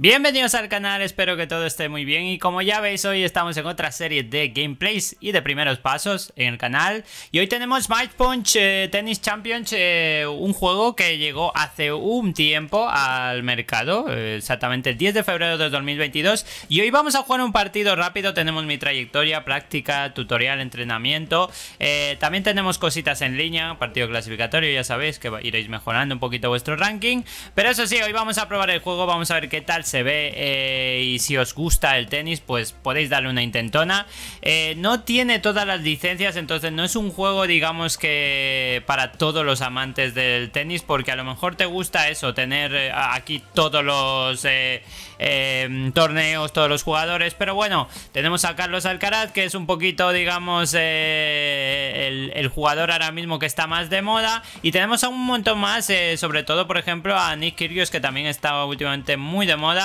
Bienvenidos al canal, espero que todo esté muy bien y como ya veis hoy estamos en otra serie de gameplays y de primeros pasos en el canal y hoy tenemos Might Punch eh, Tennis Champions, eh, un juego que llegó hace un tiempo al mercado, eh, exactamente el 10 de febrero de 2022 y hoy vamos a jugar un partido rápido, tenemos mi trayectoria, práctica, tutorial, entrenamiento, también tenemos cositas en línea, partido clasificatorio, ya sabéis que iréis mejorando un poquito vuestro ranking, pero eso sí, hoy vamos a probar el juego, vamos a ver qué tal se ve eh, y si os gusta el tenis, pues podéis darle una intentona. Eh, no tiene todas las licencias, entonces no es un juego, digamos que para todos los amantes del tenis, porque a lo mejor te gusta eso, tener eh, aquí todos los em, torneos, todos los jugadores. Pero bueno, tenemos a Carlos Alcaraz, que es un poquito, digamos, el, jugador ahora mismo que está más de moda. Y tenemos a un montón más, sobre todo, por ejemplo, a Nick Kyrgios, que también estaba últimamente muy de moda.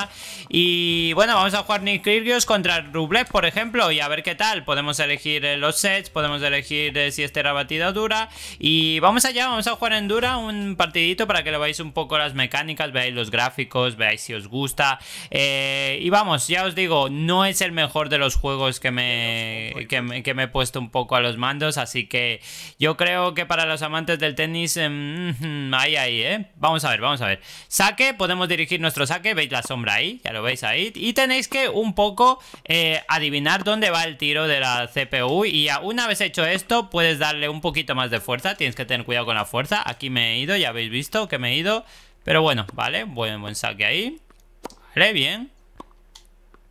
Y bueno, vamos a jugar Nick Kyrgios contra Rublev, por ejemplo, y a ver qué tal. Podemos elegir eh, los sets, podemos elegir eh, si este era batida dura. Y vamos allá, vamos a jugar en dura un partidito para que lo veáis un poco las mecánicas, veáis los gráficos, veáis si os gusta. Eh, y vamos, ya os digo, no es el mejor de los juegos que me, que me, que me he puesto un poco a los mandos, así que yo creo que para los amantes del tenis, em, ahí, ahí, ¿eh? Vamos a ver, vamos a ver. Saque, podemos dirigir nuestro saque, veis la sombra ahí, ya lo veis ahí. Y tenéis que un poco eh, adivinar dónde va el tiro de la CPU. Y una vez hecho esto, puedes darle un poquito más de fuerza. Tienes que tener cuidado con la fuerza. Aquí me he ido, ya habéis visto que me he ido. Pero bueno, vale, buen, buen saque ahí. Vale, bien.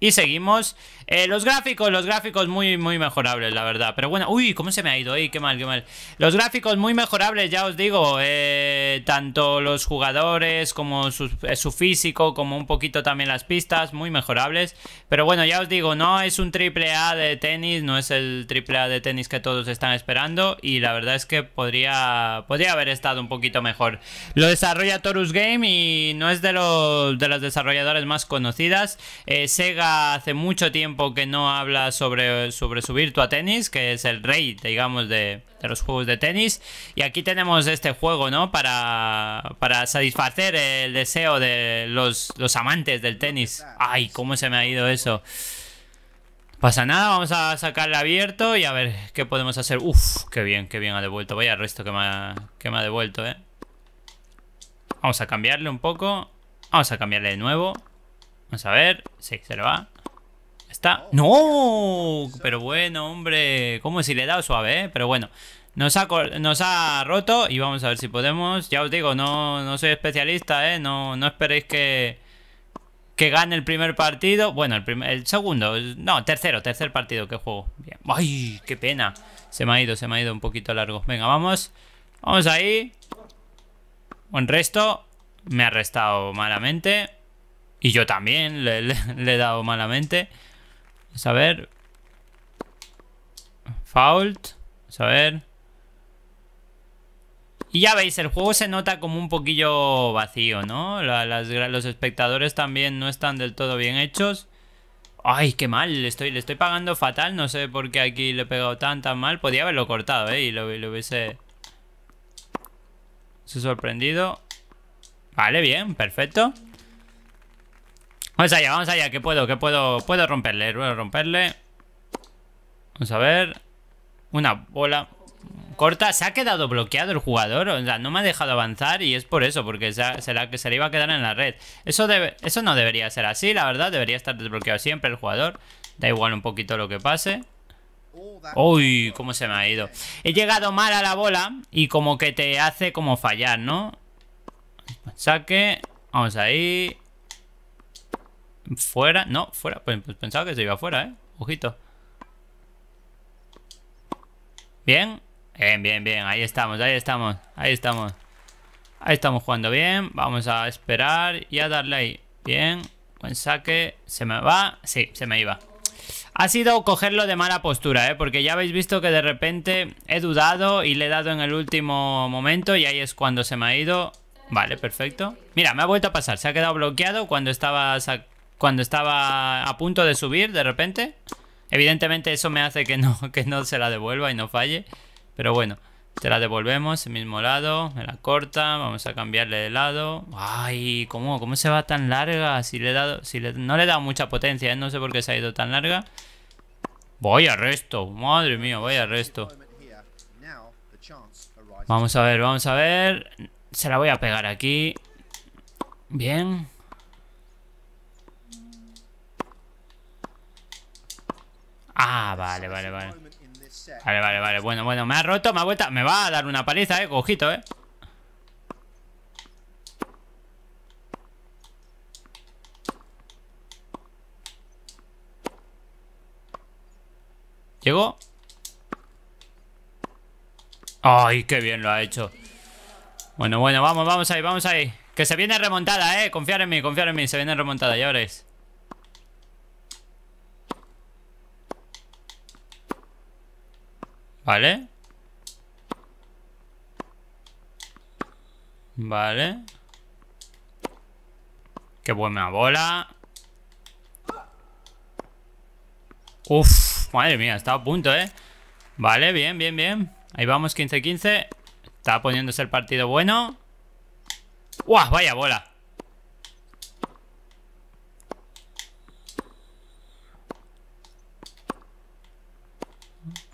Y seguimos. Eh, los gráficos, los gráficos muy, muy mejorables, la verdad. Pero bueno, uy, ¿cómo se me ha ido? y qué mal, qué mal. Los gráficos muy mejorables, ya os digo. Eh, tanto los jugadores como eh, su, físico, como un poquito también las pistas, muy mejorables. Pero bueno, ya os digo, no es un triple A de tenis, no es el triple A de tenis que todos están esperando. Y la verdad es que podría, podría haber estado un poquito mejor. Lo desarrolla Torus Game y no es de, los, de las desarrolladoras más conocidas. Sega hace mucho tiempo que no habla sobre, sobre tú a tenis que es el rey, digamos, de, los juegos de tenis. Y aquí tenemos este juego, ¿no? Para, satisfacer el deseo de los, amantes del tenis. Ay, cómo se me ha ido eso. Pasa nada, vamos a sacarle abierto y a ver qué podemos hacer. Uf, qué bien, qué bien ha devuelto. Vaya resto que me que me ha devuelto, ¿eh? Vamos a cambiarle un poco. Vamos a cambiarle de nuevo. Vamos a ver. Sí, se le va. Está. ¡No! Pero bueno, hombre. Como si le he dado suave, eh? Pero bueno. Nos ha, roto y vamos a ver si podemos. Ya os digo, no, no soy especialista, ¿eh? No, no esperéis que, que gane el primer partido. Bueno, el, segundo. No, tercero, tercer partido que juego. Bien. ¡Ay, qué pena! Se me ha ido, se me ha ido un poquito largo. Venga, vamos. Vamos ahí. Buen resto. Me ha restado malamente. Y yo también le, he dado malamente. Vamos a ver. Fault. Vamos a ver. Y ya veis, el juego se nota como un poquillo vacío, ¿no? los espectadores también no están del todo bien hechos. Ay, qué mal, le estoy, le estoy pagando fatal, no sé por qué aquí le he pegado tan tan mal. Podía haberlo cortado, ¿eh? Y lo, lo hubiese... Se sorprendido. Vale, bien, perfecto. Vamos allá, vamos allá, que puedo, que puedo Puedo romperle, puedo romperle Vamos a ver Una bola corta Se ha quedado bloqueado el jugador O sea, no me ha dejado avanzar y es por eso Porque se, se, le iba a quedar en la red eso, eso no debería ser así, la verdad Debería estar desbloqueado siempre el jugador Da igual un poquito lo que pase Uy, cómo se me ha ido He llegado mal a la bola Y como que te hace como fallar, ¿no? Saque Vamos ahí Fuera, no, fuera. Pues, pues Pensaba que se iba fuera, ¿eh? Ojito. Bien. Bien, bien, bien. Ahí estamos, ahí estamos. Ahí estamos. Ahí estamos jugando bien. Vamos a esperar y a darle ahí. Bien. Buen saque. ¿Se me va? Sí, se me iba. Ha sido cogerlo de mala postura, ¿eh? Porque ya habéis visto que de repente he dudado y le he dado en el último momento y ahí es cuando se me ha ido. Vale, perfecto. Mira, me ha vuelto a pasar. Se ha quedado bloqueado cuando estaba cuando estaba a punto de subir de repente. Evidentemente eso me hace que no, que no se la devuelva y no falle. Pero bueno, se la devolvemos, el mismo lado, me la corta, vamos a cambiarle de lado. Ay, ¿cómo, cómo se va tan larga? Si le he dado, si le, no le he dado mucha potencia, ¿eh? no sé por qué se ha ido tan larga. Voy a resto, madre mía, voy a resto. Vamos a ver, vamos a ver. Se la voy a pegar aquí. Bien. Ah, vale, vale, vale. Vale, vale, vale. Bueno, bueno, me ha roto, me ha vuelto. Me va a dar una paliza, eh. cojito, eh. ¿Llegó? Ay, qué bien lo ha hecho. Bueno, bueno, vamos, vamos ahí, vamos ahí. Que se viene remontada, eh. Confiar en mí, confiar en mí. Se viene remontada, ya veréis. Vale. Vale. Qué buena bola. Uff, madre mía, está a punto, ¿eh? Vale, bien, bien, bien. Ahí vamos, 15-15. Está poniéndose el partido bueno. ¡Uah, Vaya bola.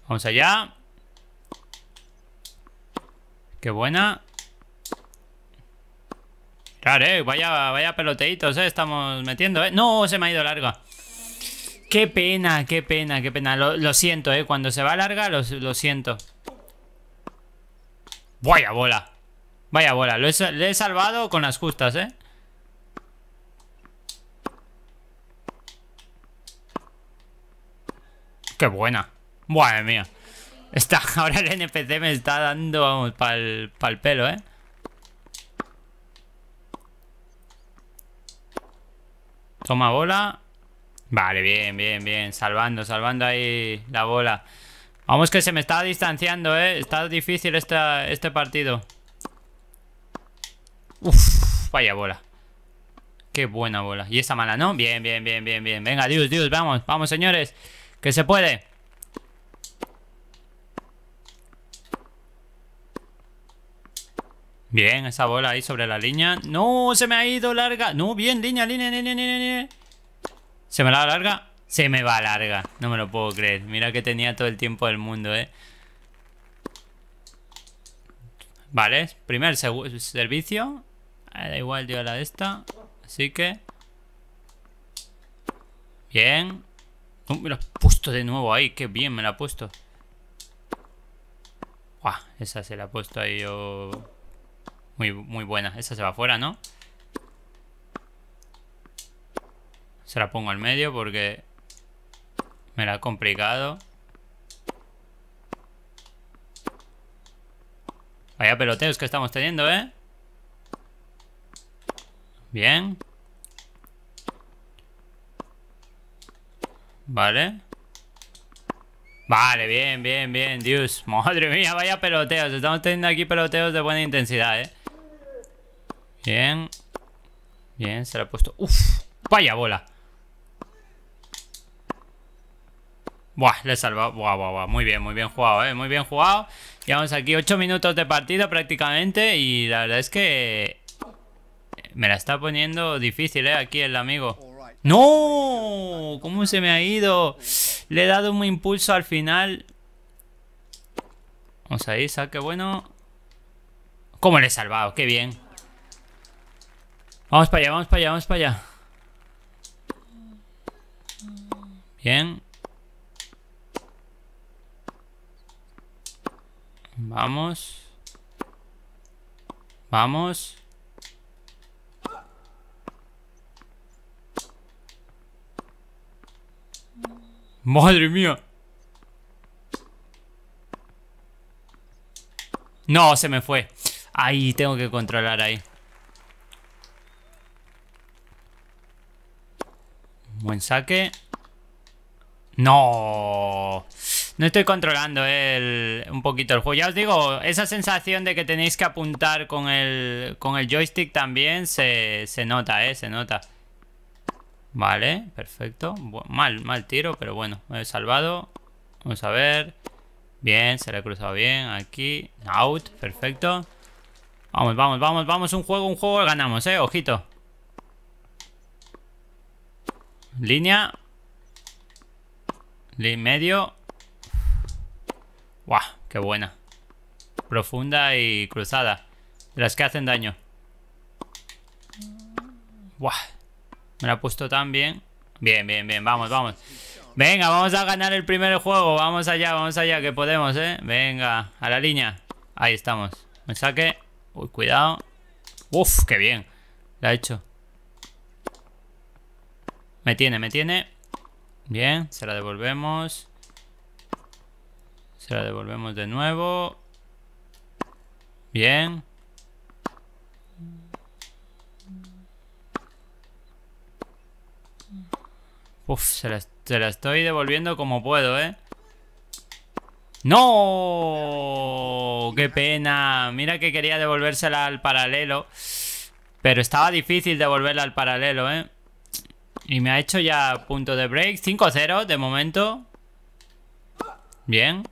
Vamos allá. Qué buena. Claro, eh. Vaya, vaya peloteitos, eh. Estamos metiendo, eh. No, se me ha ido larga. Qué pena, qué pena, qué pena. Lo, siento, eh. Cuando se va larga, lo, siento. Vaya bola. Vaya bola. Lo le he salvado con las justas, eh. Qué buena. Madre mía. ahora el NPC me está dando, vamos, para el, pelo, ¿eh? Toma bola. Vale, bien, bien, bien. Salvando, salvando ahí la bola. Vamos que se me está distanciando, ¿eh? Está difícil este partido. Uf, vaya bola. Qué buena bola. Y esa mala, ¿no? Bien, bien, bien, bien, bien. Venga, Dios, Dios, vamos, vamos, señores. Que se puede. Bien, esa bola ahí sobre la línea. ¡No! Se me ha ido larga. No, bien, línea, línea, línea, línea, línea. ¿Se me la larga? Se me va larga. No me lo puedo creer. Mira que tenía todo el tiempo del mundo, ¿eh? Vale, primer servicio. Ah, da igual, dio la de esta. Así que... Bien. Uh, me la he puesto de nuevo ahí. Qué bien me la ha puesto. ¡Buah! esa se la ha puesto ahí yo... Muy, buena. Esa se va afuera, ¿no? Se la pongo al medio porque me la ha complicado. Vaya peloteos que estamos teniendo, ¿eh? Bien. Vale. Vale, bien, bien, bien, Dios. Madre mía, vaya peloteos. Estamos teniendo aquí peloteos de buena intensidad, ¿eh? Bien. Bien, se la ha puesto. ¡Uf! ¡Vaya bola! Buah, le he salvado. Buah, buah, buah. Muy bien, muy bien jugado, ¿eh? Muy bien jugado. Llevamos aquí 8 minutos de partida prácticamente. Y la verdad es que. Me la está poniendo difícil, ¿eh? Aquí el amigo. ¡No! ¿Cómo se me ha ido? Le he dado un impulso al final. Vamos ahí, saque bueno. ¿Cómo le he salvado? ¡Qué bien! Vamos para allá, vamos para allá, vamos para allá. Bien. Vamos. Vamos. Madre mía. No, se me fue. Ahí tengo que controlar ahí. Buen saque. No. No estoy controlando el, un poquito el juego. Ya os digo, esa sensación de que tenéis que apuntar con el, con el joystick también se, nota, ¿eh? Se nota. Vale, perfecto. Mal, mal tiro, pero bueno, me he salvado. Vamos a ver. Bien, se le ha cruzado bien. Aquí, out, perfecto. Vamos, vamos, vamos, vamos. Un juego, un juego, ganamos, ¿eh? Ojito. Línea. Línea medio. ¡Guau! ¡Qué buena! Profunda y cruzada. De las que hacen daño. ¡Guau! Me la ha puesto tan bien. Bien, bien, bien. Vamos, vamos. Venga, vamos a ganar el primer juego. Vamos allá, vamos allá, que podemos, ¿eh? Venga, a la línea. Ahí estamos. Me saque. Uy, cuidado. ¡Uf! ¡Qué bien! La ha he hecho. Me tiene, me tiene. Bien, se la devolvemos. Se la devolvemos de nuevo. Bien. Uf, se la, se la estoy devolviendo como puedo, ¿eh? ¡No! ¡Qué pena! Mira que quería devolvérsela al paralelo. Pero estaba difícil devolverla al paralelo, ¿eh? Y me ha hecho ya punto de break. 5-0 de momento. Bien.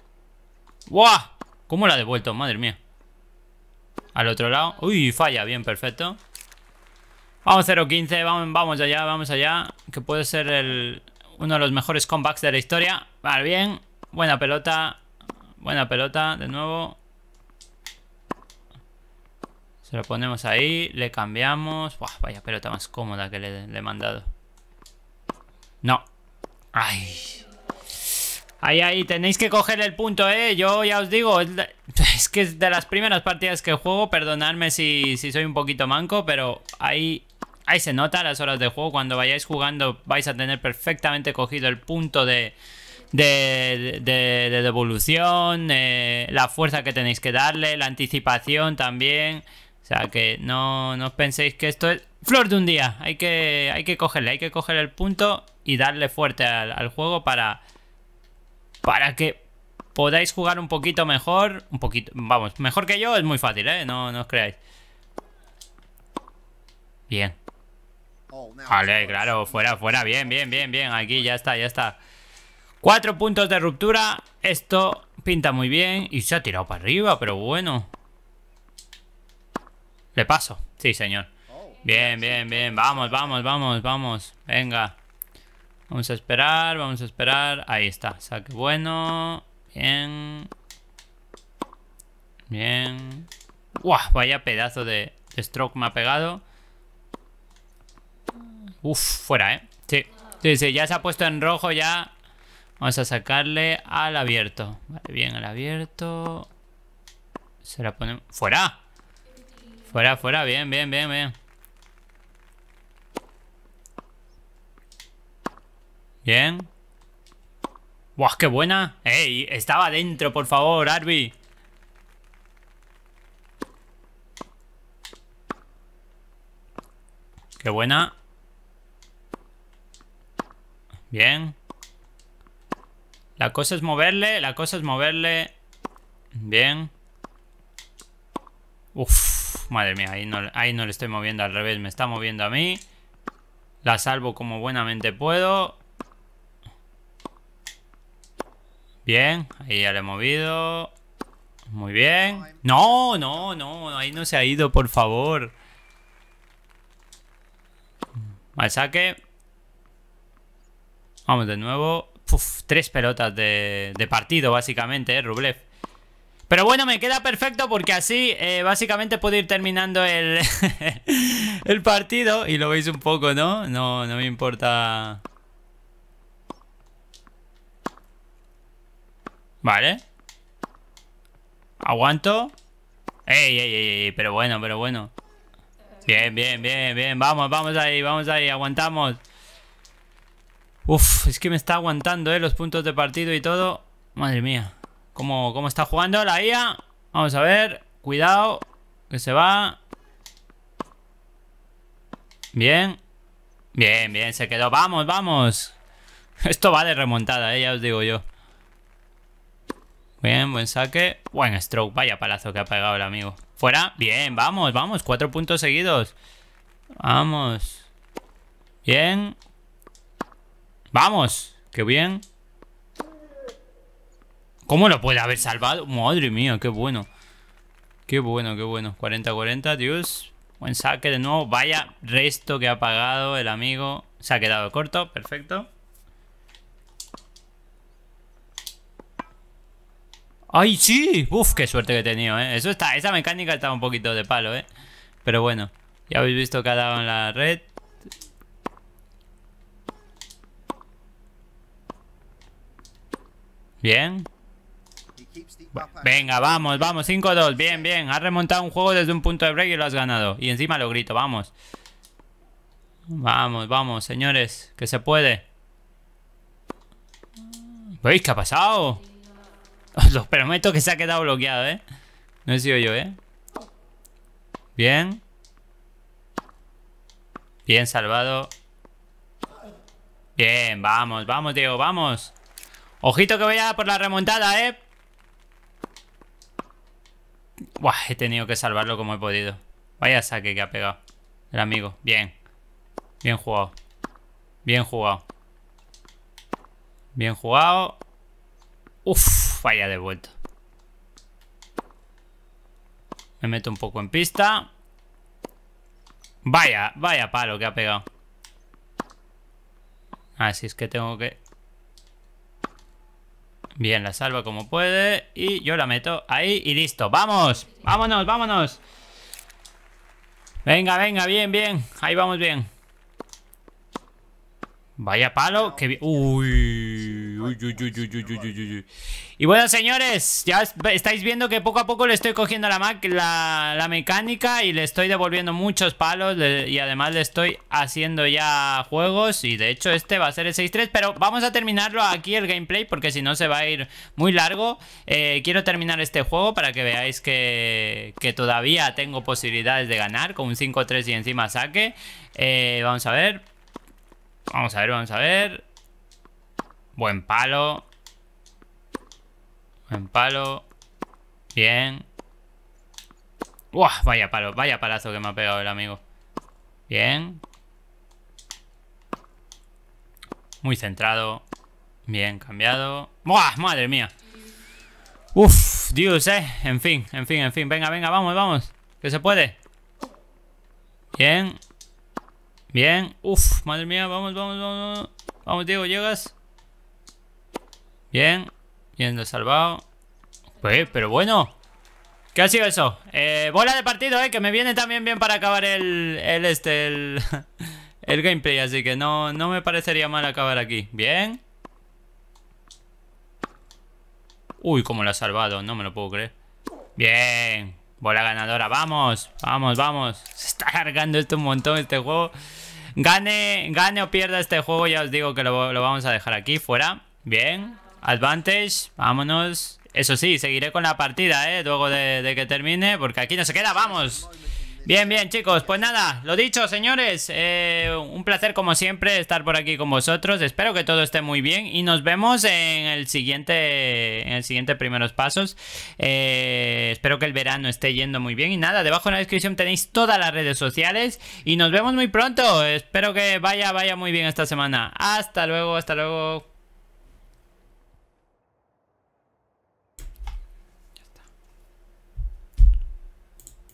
¡Guau! ¿Cómo la ha devuelto? Madre mía. Al otro lado. Uy, falla. Bien, perfecto. Vamos 0-15. Vamos, vamos allá, vamos allá. Que puede ser uno de los mejores comebacks de la historia. Vale, bien. Buena pelota. Buena pelota, de nuevo. Se lo ponemos ahí. Le cambiamos. Buah, vaya pelota más cómoda que le he mandado. No. Ay. Ahí, ahí, tenéis que coger el punto, ¿eh? Yo ya os digo, es, que es de las primeras partidas que juego, perdonadme si, soy un poquito manco, pero ahí, ahí se nota las horas de juego. Cuando vayáis jugando vais a tener perfectamente cogido el punto de, de, de, devolución, eh, la fuerza que tenéis que darle, la anticipación también. O sea, que no, no penséis que esto es Flor de un día, hay que, hay que cogerle, hay que coger el punto y darle fuerte al, juego para, para que podáis jugar un poquito mejor, un poquito, vamos, mejor que yo es muy fácil, ¿eh? No, no os creáis. Bien. Oh, vale, claro, fuera, fuera, bien, bien, bien, bien, aquí ya está, ya está. Cuatro puntos de ruptura, esto pinta muy bien y se ha tirado para arriba, pero bueno. Le paso, sí señor. Bien, bien, bien. Vamos, vamos, vamos, vamos. Venga. Vamos a esperar, vamos a esperar. Ahí está. Saque bueno. Bien. Bien. ¡Guau! Vaya pedazo de, stroke me ha pegado. Uf, fuera, ¿eh? Sí. Sí, sí, ya se ha puesto en rojo ya. Vamos a sacarle al abierto. Vale, bien, al abierto. Se la ponemos... ¡Fuera! Fuera, fuera. Bien, bien, bien, bien. Bien. ¡Guau, qué buena! ¡Ey! Estaba dentro, por favor, Arby. ¡Qué buena! Bien. La cosa es moverle, la cosa es moverle. Bien. Uf, madre mía, ahí no, ahí no le estoy moviendo al revés, me está moviendo a mí. La salvo como buenamente puedo. Bien, ahí ya lo he movido. Muy bien. No, no, no, ahí no se ha ido, por favor. Al saque. Vamos de nuevo. tres pelotas de, partido, básicamente, ¿eh? Rublev. Pero bueno, me queda perfecto porque así eh, básicamente puedo ir terminando el, el partido. Y lo veis un poco, ¿no? No, no me importa Vale. Aguanto. Ey, ey, ey, pero bueno, pero bueno. Bien, bien, bien, bien. Vamos, vamos ahí, vamos ahí, aguantamos. Uf, es que me está aguantando, eh, los puntos de partido y todo. Madre mía. ¿Cómo, cómo está jugando la IA? Vamos a ver. Cuidado, que se va. Bien. Bien, bien, se quedó. Vamos, vamos. Esto va de remontada, eh, ya os digo yo. Bien, buen saque. Buen stroke. Vaya palazo que ha pegado el amigo. Fuera. Bien, vamos, vamos. Cuatro puntos seguidos. Vamos. Bien. Vamos. Qué bien. ¿Cómo lo puede haber salvado? Madre mía, qué bueno. Qué bueno, qué bueno. 40-40, Dios. Buen saque de nuevo. Vaya resto que ha pagado el amigo. Se ha quedado corto. Perfecto. ¡Ay, sí! ¡Uf, qué suerte que he tenido, eh! Eso está, esa mecánica está un poquito de palo, eh. Pero bueno, ya habéis visto que ha dado en la red. Bien. Venga, vamos, vamos, 5-2, bien, bien Has remontado un juego desde un punto de break y lo has ganado Y encima lo grito, vamos Vamos, vamos, señores Que se puede ¿Veis qué ha pasado? Os lo prometo que se ha quedado bloqueado, ¿eh? No he sido yo, ¿eh? Bien. Bien salvado. Bien, vamos, vamos, Diego, vamos. Ojito que vaya por la remontada, ¿eh? Buah, he tenido que salvarlo como he podido. Vaya saque que ha pegado el amigo. Bien. Bien jugado. Bien jugado. Bien jugado. Uf. Vaya, de vuelta. Me meto un poco en pista. Vaya, vaya palo que ha pegado. Así ah, es que tengo que... Bien, la salva como puede. Y yo la meto ahí y listo. ¡Vamos! ¡Vámonos, vámonos! Venga, venga, bien, bien. Ahí vamos bien. Vaya palo que... ¡Uy! Y bueno, señores, ya estáis viendo que poco a poco le estoy cogiendo la, mecánica y le estoy devolviendo muchos palos y además le estoy haciendo ya juegos y de hecho este va a ser el 6-3, pero vamos a terminarlo aquí el gameplay porque si no se va a ir muy largo. Eh, quiero terminar este juego para que veáis que, todavía tengo posibilidades de ganar con un 5-3 y encima saque. Eh, vamos a ver. Vamos a ver, vamos a ver. Buen palo. Buen palo. Bien. Uah, vaya palo, vaya palazo que me ha pegado el amigo. Bien. Muy centrado. Bien cambiado. ¡Buah! ¡Madre mía! Uf, Dios, eh. En fin, en fin, en fin. Venga, venga, vamos, vamos. Que se puede. Bien. Bien. Uf, madre mía. Vamos, vamos, vamos. Vamos, Diego, llegas. Bien, bien lo salvado. Pues, pero bueno. ¿Qué ha sido eso? Eh, bola de partido, eh, que me viene también bien para acabar el, el este, el, gameplay. Así que no, no me parecería mal acabar aquí. Bien. Uy, cómo lo ha salvado, no me lo puedo creer. Bien. Bola ganadora, vamos, vamos, vamos. Se está cargando esto un montón este juego. Gane, gane o pierda este juego, ya os digo que lo, lo vamos a dejar aquí fuera. Bien. Advantage, vámonos. Eso sí, seguiré con la partida, ¿eh? Luego de, que termine, porque aquí no se queda, vamos. Bien, bien, chicos. Pues nada, lo dicho, señores. Eh, un placer, como siempre, estar por aquí con vosotros. Espero que todo esté muy bien y nos vemos en el siguiente, en el siguiente Primeros Pasos. Eh, espero que el verano esté yendo muy bien. Y nada, debajo en la descripción tenéis todas las redes sociales y nos vemos muy pronto. Espero que vaya, vaya muy bien esta semana. Hasta luego, hasta luego.